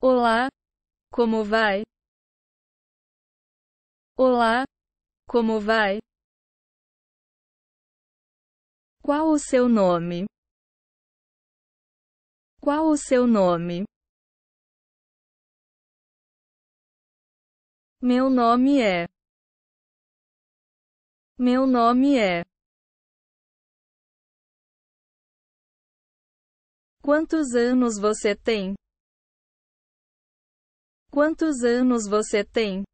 Olá, como vai? Olá, como vai? Qual o seu nome? Qual o seu nome? Meu nome é. Meu nome é. Quantos anos você tem? Quantos anos você tem?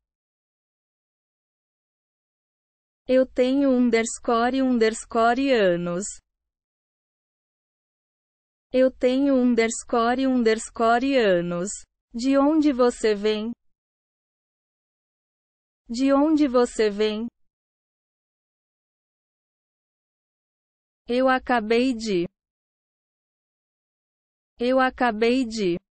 Eu tenho underscore underscore anos. Eu tenho underscore underscore anos. De onde você vem? De onde você vem? Eu acabei de. Eu acabei de.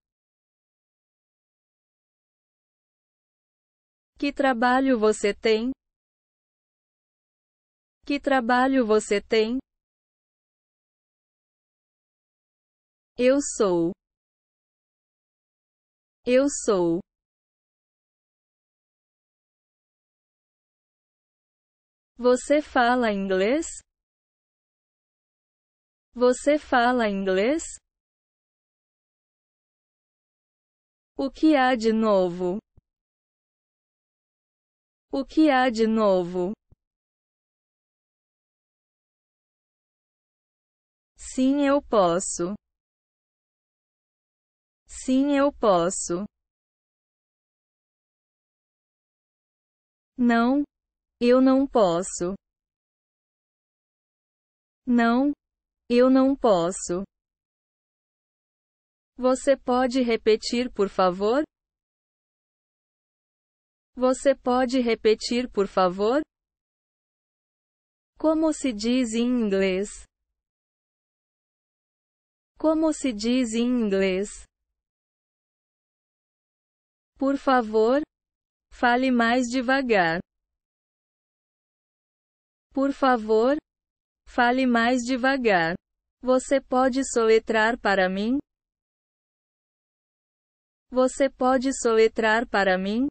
Que trabalho você tem? Que trabalho você tem? Eu sou. Eu sou. Você fala inglês? Você fala inglês? O que há de novo? O que há de novo? Sim, eu posso. Sim, eu posso. Não, eu não posso. Não, eu não posso. Você pode repetir, por favor? Você pode repetir, por favor? Como se diz em inglês? Como se diz em inglês? Por favor, fale mais devagar. Por favor, fale mais devagar. Você pode soletrar para mim? Você pode soletrar para mim?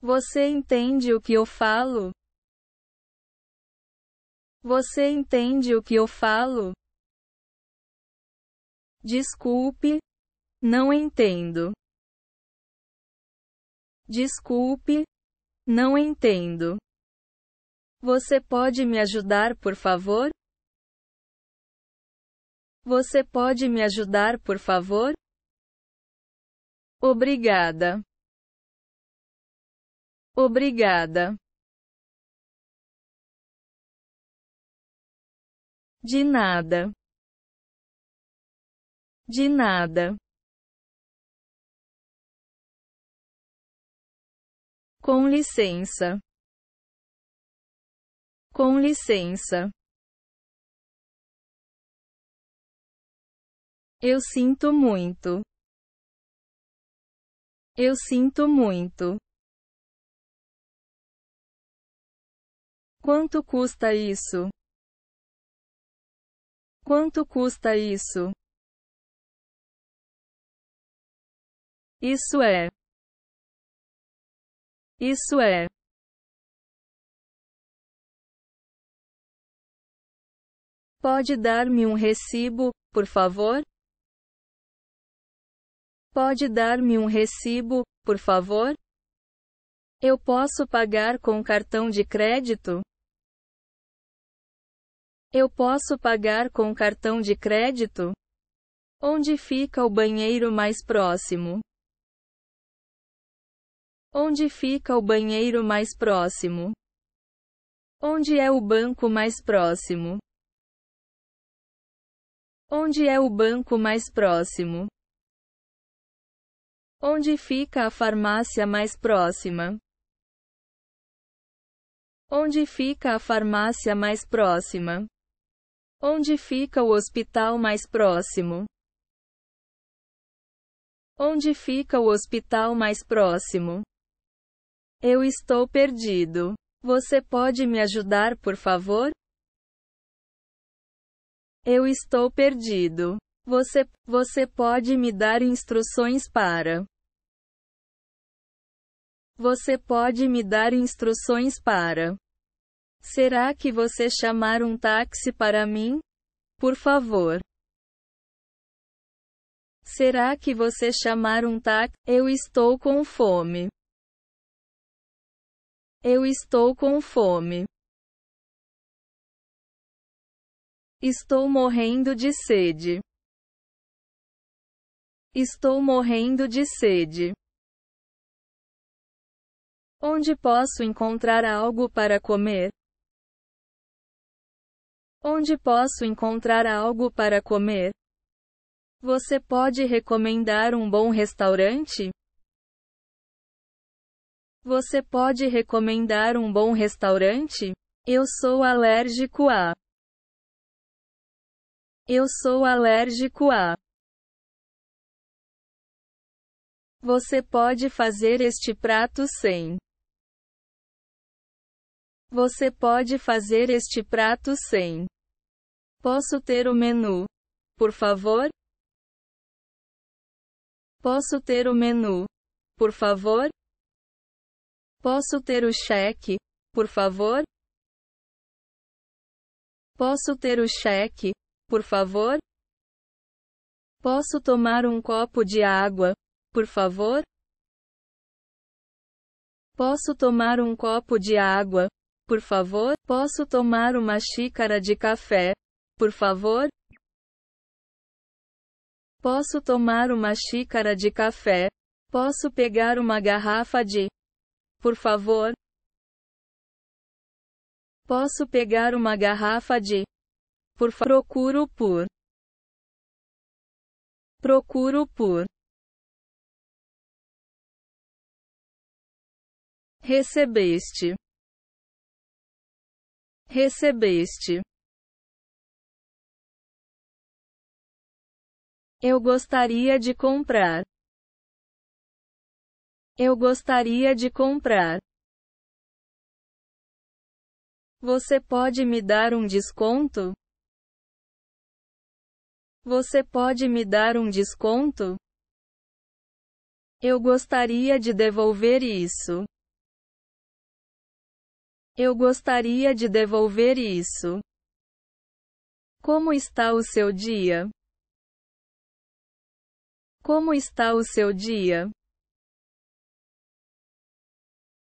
Você entende o que eu falo? Você entende o que eu falo? Desculpe, não entendo. Desculpe, não entendo. Você pode me ajudar, por favor? Você pode me ajudar, por favor? Obrigada. Obrigada. De nada. De nada. Com licença. Com licença. Eu sinto muito. Eu sinto muito. Quanto custa isso? Quanto custa isso? Isso é. Isso é. Pode dar-me um recibo, por favor? Pode dar-me um recibo, por favor? Eu posso pagar com cartão de crédito? Eu posso pagar com cartão de crédito? Onde fica o banheiro mais próximo? Onde fica o banheiro mais próximo? Onde é o banco mais próximo? Onde é o banco mais próximo? Onde fica a farmácia mais próxima? Onde fica a farmácia mais próxima? Onde fica o hospital mais próximo? Onde fica o hospital mais próximo? Eu estou perdido. Você pode me ajudar, por favor? Eu estou perdido. Você, você pode me dar instruções para. Você pode me dar instruções para. Será que você chamar um táxi para mim? Por favor. Será que você chamar um táxi? Eu estou com fome. Eu estou com fome. Estou morrendo de sede. Estou morrendo de sede. Onde posso encontrar algo para comer? Onde posso encontrar algo para comer? Você pode recomendar um bom restaurante? Você pode recomendar um bom restaurante? Eu sou alérgico a. Eu sou alérgico a. Você pode fazer este prato sem. Você pode fazer este prato sem. Posso ter o menu? Por favor? Posso ter o menu? Por favor? Posso ter o cheque? Por favor? Posso ter o cheque? Por favor? Posso tomar um copo de água? Por favor? Posso tomar um copo de água? Por favor, posso tomar uma xícara de café? Por favor? Posso tomar uma xícara de café? Posso pegar uma garrafa de? Por favor? Posso pegar uma garrafa de? Por favor. Procuro por. Procuro por. Recebeste. Recebeste. Eu gostaria de comprar. Eu gostaria de comprar. Você pode me dar um desconto? Você pode me dar um desconto? Eu gostaria de devolver isso. Eu gostaria de devolver isso. Como está o seu dia? Como está o seu dia?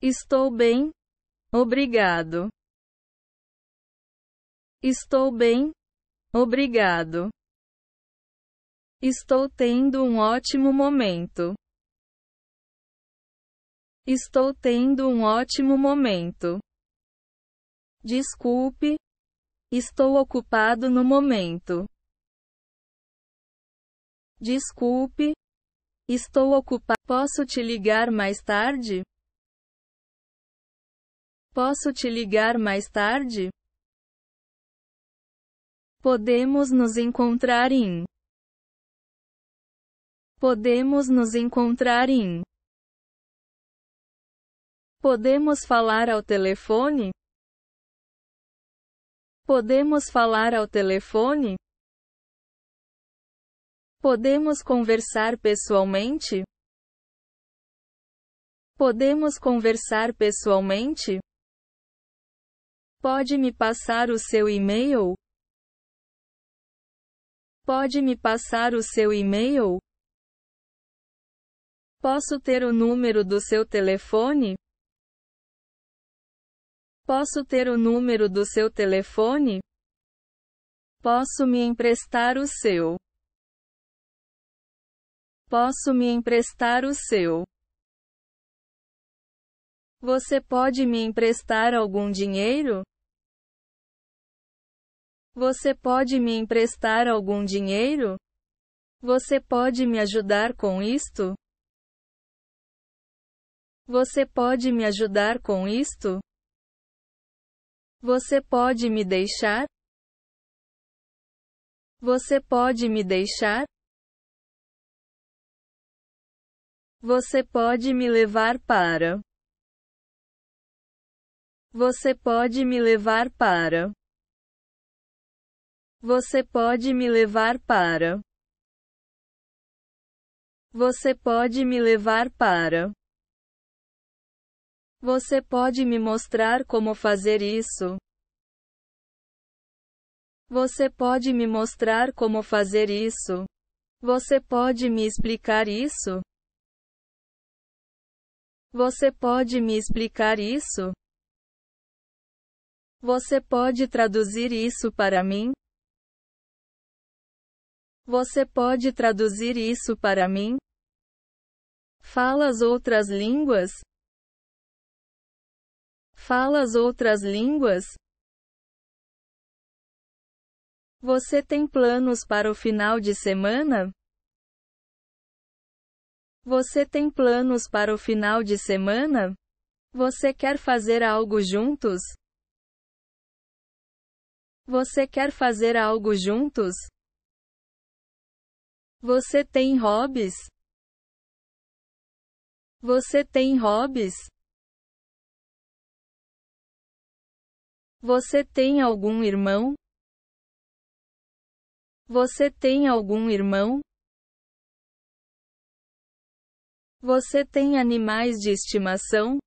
Estou bem. Obrigado. Estou bem. Obrigado. Estou tendo um ótimo momento. Estou tendo um ótimo momento. Desculpe. Estou ocupado no momento. Desculpe. Estou ocupado. Posso te ligar mais tarde? Posso te ligar mais tarde? Podemos nos encontrar em. Podemos nos encontrar em. Podemos falar ao telefone? Podemos falar ao telefone? Podemos conversar pessoalmente? Podemos conversar pessoalmente? Pode me passar o seu e-mail? Pode me passar o seu e-mail? Posso ter o número do seu telefone? Posso ter o número do seu telefone? Posso me emprestar o seu? Posso me emprestar o seu? Você pode me emprestar algum dinheiro? Você pode me emprestar algum dinheiro? Você pode me ajudar com isto? Você pode me ajudar com isto? Você pode me deixar? Você pode me deixar? Você pode me levar para? Você pode me levar para? Você pode me levar para? Você pode me levar para? Você pode me mostrar como fazer isso? Você pode me mostrar como fazer isso? Você pode me explicar isso? Você pode me explicar isso? Você pode traduzir isso para mim? Você pode traduzir isso para mim? Fala as outras línguas? Falas outras línguas? Você tem planos para o final de semana? Você tem planos para o final de semana? Você quer fazer algo juntos? Você quer fazer algo juntos? Você tem hobbies? Você tem hobbies? Você tem algum irmão? Você tem algum irmão? Você tem animais de estimação?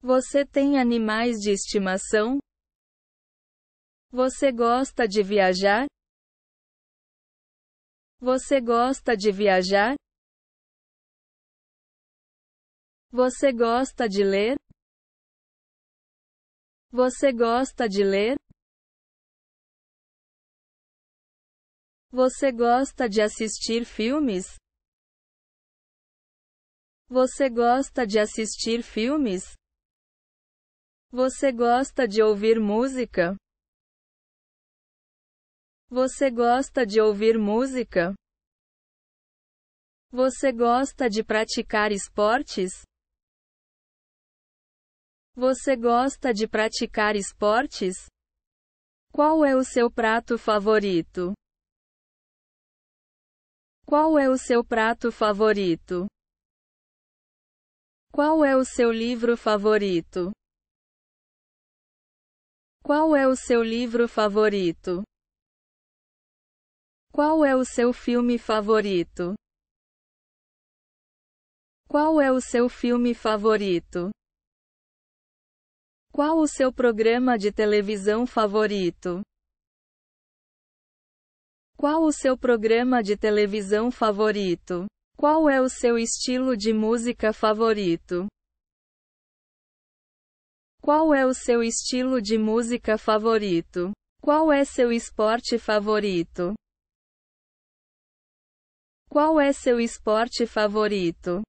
Você tem animais de estimação? Você gosta de viajar? Você gosta de viajar? Você gosta de ler? Você gosta de ler? Você gosta de assistir filmes? Você gosta de assistir filmes? Você gosta de ouvir música? Você gosta de ouvir música? Você gosta de praticar esportes? Você gosta de praticar esportes? Qual é o seu prato favorito? Qual é o seu prato favorito? Qual é o seu livro favorito? Qual é o seu livro favorito? Qual é o seu filme favorito? Qual é o seu filme favorito? Qual o seu programa de televisão favorito? Qual o seu programa de televisão favorito? Qual é o seu estilo de música favorito? Qual é o seu estilo de música favorito? Qual é seu esporte favorito? Qual é seu esporte favorito?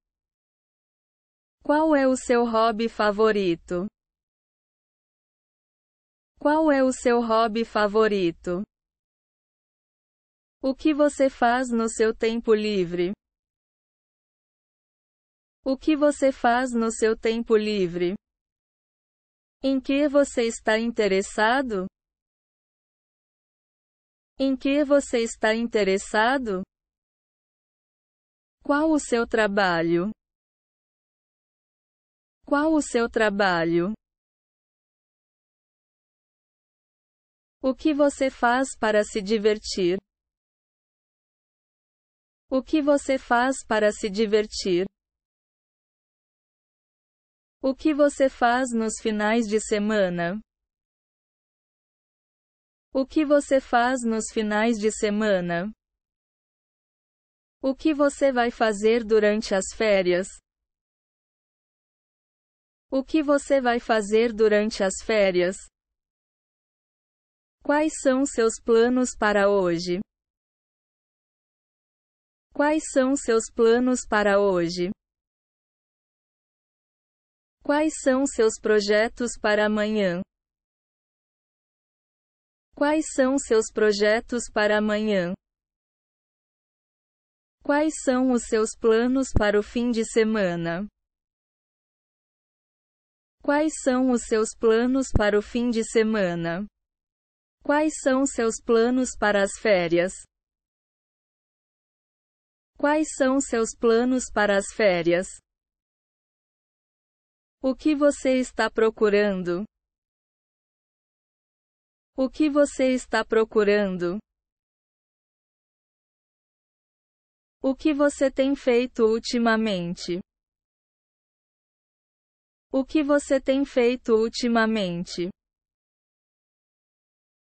Qual é o seu hobby favorito? Qual é o seu hobby favorito? O que você faz no seu tempo livre? O que você faz no seu tempo livre? Em que você está interessado? Em que você está interessado? Qual o seu trabalho? Qual o seu trabalho? O que você faz para se divertir? O que você faz para se divertir? O que você faz nos finais de semana? O que você faz nos finais de semana? O que você vai fazer durante as férias? O que você vai fazer durante as férias? Quais são seus planos para hoje? Quais são seus planos para hoje? Quais são seus projetos para amanhã? Quais são seus projetos para amanhã? Quais são os seus planos para o fim de semana? Quais são os seus planos para o fim de semana? Quais são seus planos para as férias? Quais são seus planos para as férias? O que você está procurando? O que você está procurando? O que você tem feito ultimamente? O que você tem feito ultimamente?